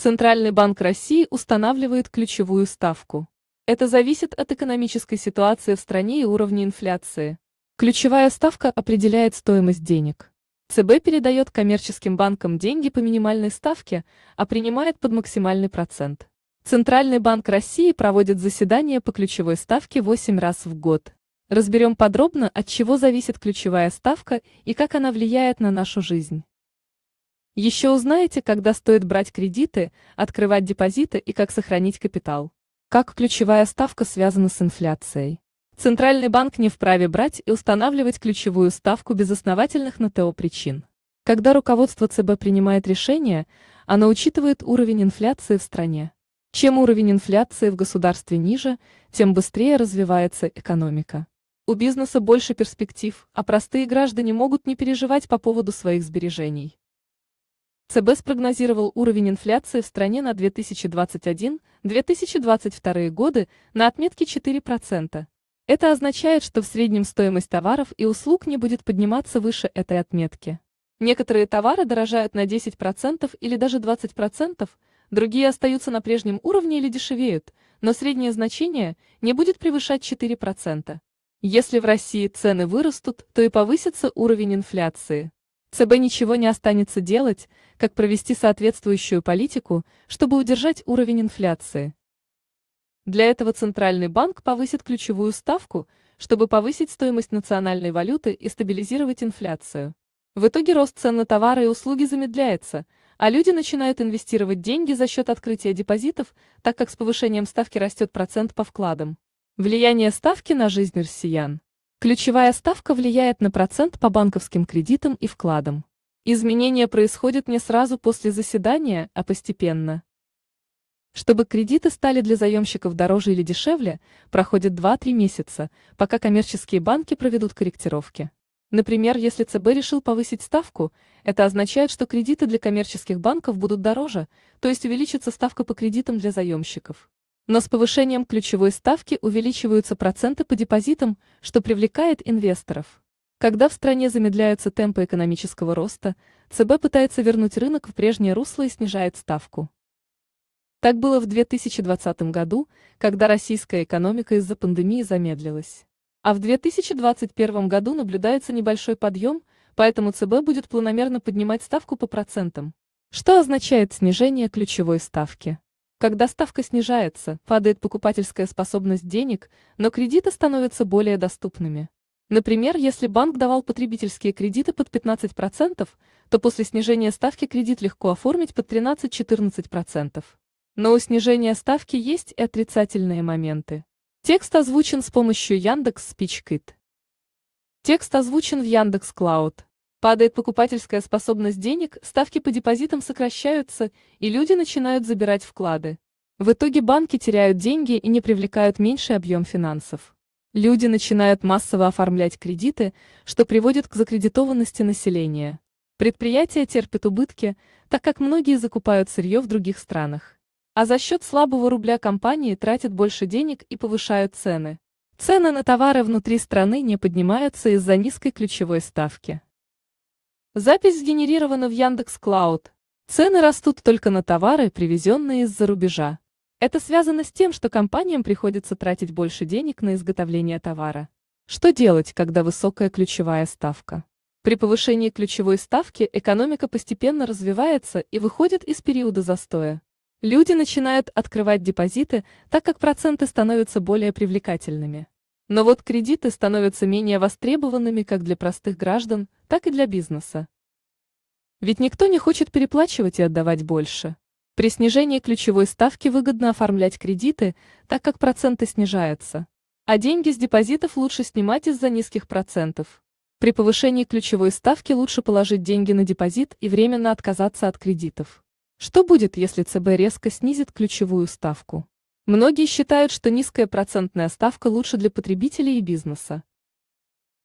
Центральный банк России устанавливает ключевую ставку. Это зависит от экономической ситуации в стране и уровня инфляции. Ключевая ставка определяет стоимость денег. ЦБ передает коммерческим банкам деньги по минимальной ставке, а принимает под максимальный процент. Центральный банк России проводит заседания по ключевой ставке 8 раз в год. Разберем подробно, от чего зависит ключевая ставка и как она влияет на нашу жизнь. Еще узнаете, когда стоит брать кредиты, открывать депозиты и как сохранить капитал. Как ключевая ставка связана с инфляцией. Центральный банк не вправе брать и устанавливать ключевую ставку без основательных на ТО причин. Когда руководство ЦБ принимает решение, оно учитывает уровень инфляции в стране. Чем уровень инфляции в государстве ниже, тем быстрее развивается экономика. У бизнеса больше перспектив, а простые граждане могут не переживать по поводу своих сбережений. ЦБ спрогнозировал уровень инфляции в стране на 2021-2022 годы на отметке 4%. Это означает, что в среднем стоимость товаров и услуг не будет подниматься выше этой отметки. Некоторые товары дорожают на 10% или даже 20%, другие остаются на прежнем уровне или дешевеют, но среднее значение не будет превышать 4%. Если в России цены вырастут, то и повысится уровень инфляции. ЦБ ничего не останется делать, как провести соответствующую политику, чтобы удержать уровень инфляции. Для этого Центральный банк повысит ключевую ставку, чтобы повысить стоимость национальной валюты и стабилизировать инфляцию. В итоге рост цен на товары и услуги замедляется, а люди начинают инвестировать деньги за счет открытия депозитов, так как с повышением ставки растет процент по вкладам. Влияние ставки на жизнь россиян. Ключевая ставка влияет на процент по банковским кредитам и вкладам. Изменения происходят не сразу после заседания, а постепенно. Чтобы кредиты стали для заемщиков дороже или дешевле, проходит 2-3 месяца, пока коммерческие банки проведут корректировки. Например, если ЦБ решил повысить ставку, это означает, что кредиты для коммерческих банков будут дороже, то есть увеличится ставка по кредитам для заемщиков. Но с повышением ключевой ставки увеличиваются проценты по депозитам, что привлекает инвесторов. Когда в стране замедляются темпы экономического роста, ЦБ пытается вернуть рынок в прежнее русло и снижает ставку. Так было в 2020 году, когда российская экономика из-за пандемии замедлилась. А в 2021 году наблюдается небольшой подъем, поэтому ЦБ будет планомерно поднимать ставку по процентам, что означает снижение ключевой ставки. Когда ставка снижается, падает покупательская способность денег, но кредиты становятся более доступными. Например, если банк давал потребительские кредиты под 15%, то после снижения ставки кредит легко оформить под 13-14%. Но у снижения ставки есть и отрицательные моменты. Текст озвучен с помощью Яндекс Спичкит. Текст озвучен в Яндекс Клауд. Падает покупательская способность денег, ставки по депозитам сокращаются, и люди начинают забирать вклады. В итоге банки теряют деньги и не привлекают меньший объем финансов. Люди начинают массово оформлять кредиты, что приводит к закредитованности населения. Предприятия терпят убытки, так как многие закупают сырье в других странах. А за счет слабого рубля компании тратят больше денег и повышают цены. Цены на товары внутри страны не поднимаются из-за низкой ключевой ставки. Запись сгенерирована в Яндекс Клауд. Цены растут только на товары, привезенные из-за рубежа. Это связано с тем, что компаниям приходится тратить больше денег на изготовление товара. Что делать, когда высокая ключевая ставка? При повышении ключевой ставки экономика постепенно развивается и выходит из периода застоя. Люди начинают открывать депозиты, так как проценты становятся более привлекательными. Но вот кредиты становятся менее востребованными как для простых граждан, так и для бизнеса. Ведь никто не хочет переплачивать и отдавать больше. При снижении ключевой ставки выгодно оформлять кредиты, так как проценты снижаются. А деньги с депозитов лучше снимать из-за низких процентов. При повышении ключевой ставки лучше положить деньги на депозит и временно отказаться от кредитов. Что будет, если ЦБ резко снизит ключевую ставку? Многие считают, что низкая процентная ставка лучше для потребителей и бизнеса.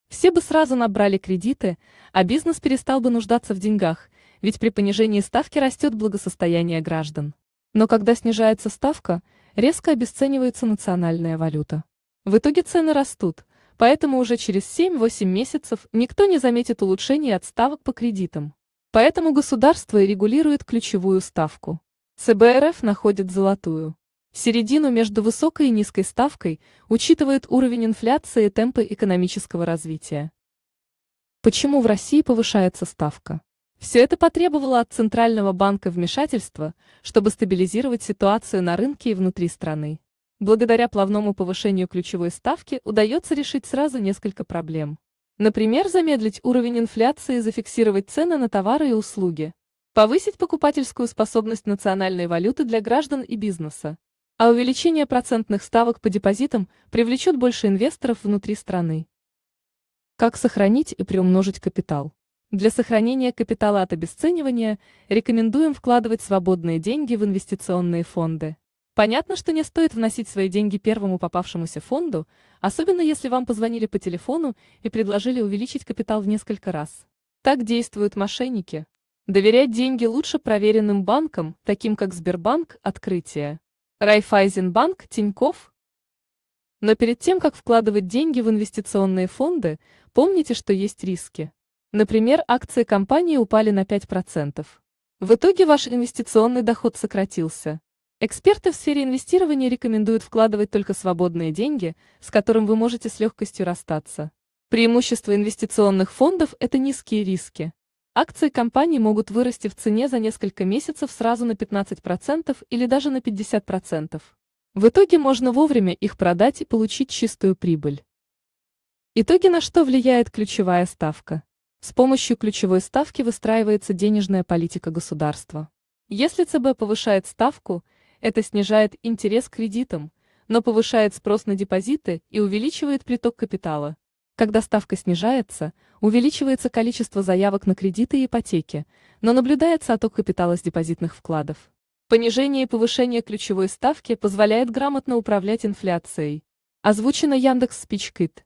Все бы сразу набрали кредиты, а бизнес перестал бы нуждаться в деньгах, ведь при понижении ставки растет благосостояние граждан. Но когда снижается ставка, резко обесценивается национальная валюта. В итоге цены растут, поэтому уже через 7-8 месяцев никто не заметит улучшения от ставок по кредитам. Поэтому государство и регулирует ключевую ставку. ЦБРФ находит золотую. Середину между высокой и низкой ставкой учитывает уровень инфляции и темпы экономического развития. Почему в России повышается ставка? Все это потребовало от Центрального банка вмешательства, чтобы стабилизировать ситуацию на рынке и внутри страны. Благодаря плавному повышению ключевой ставки удается решить сразу несколько проблем. Например, замедлить уровень инфляции и зафиксировать цены на товары и услуги. Повысить покупательскую способность национальной валюты для граждан и бизнеса. А увеличение процентных ставок по депозитам привлечет больше инвесторов внутри страны. Как сохранить и приумножить капитал? Для сохранения капитала от обесценивания рекомендуем вкладывать свободные деньги в инвестиционные фонды. Понятно, что не стоит вносить свои деньги первому попавшемуся фонду, особенно если вам позвонили по телефону и предложили увеличить капитал в несколько раз. Так действуют мошенники. Доверять деньги лучше проверенным банкам, таким как Сбербанк, Открытие. Райфайзенбанк, Тиньков. Но перед тем, как вкладывать деньги в инвестиционные фонды, помните, что есть риски. Например, акции компании упали на 5%. В итоге ваш инвестиционный доход сократился. Эксперты в сфере инвестирования рекомендуют вкладывать только свободные деньги, с которым вы можете с легкостью расстаться. Преимущество инвестиционных фондов – это низкие риски. Акции компании могут вырасти в цене за несколько месяцев сразу на 15% или даже на 50%. В итоге можно вовремя их продать и получить чистую прибыль. Итоги на что влияет ключевая ставка? С помощью ключевой ставки выстраивается денежная политика государства. Если ЦБ повышает ставку, это снижает интерес к кредитам, но повышает спрос на депозиты и увеличивает приток капитала. Когда ставка снижается, увеличивается количество заявок на кредиты и ипотеки, но наблюдается отток капитала с депозитных вкладов. Понижение и повышение ключевой ставки позволяет грамотно управлять инфляцией. Озвучено Яндекс Спичкит.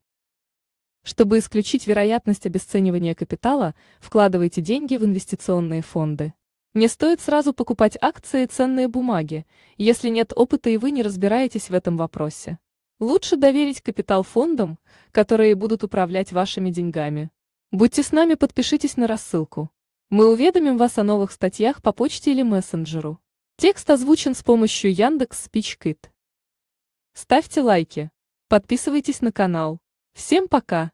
Чтобы исключить вероятность обесценивания капитала, вкладывайте деньги в инвестиционные фонды. Не стоит сразу покупать акции и ценные бумаги, если нет опыта и вы не разбираетесь в этом вопросе. Лучше доверить капитал фондам, которые будут управлять вашими деньгами. Будьте с нами, подпишитесь на рассылку. Мы уведомим вас о новых статьях по почте или мессенджеру. Текст озвучен с помощью Яндекс Спичкит. Ставьте лайки. Подписывайтесь на канал. Всем пока!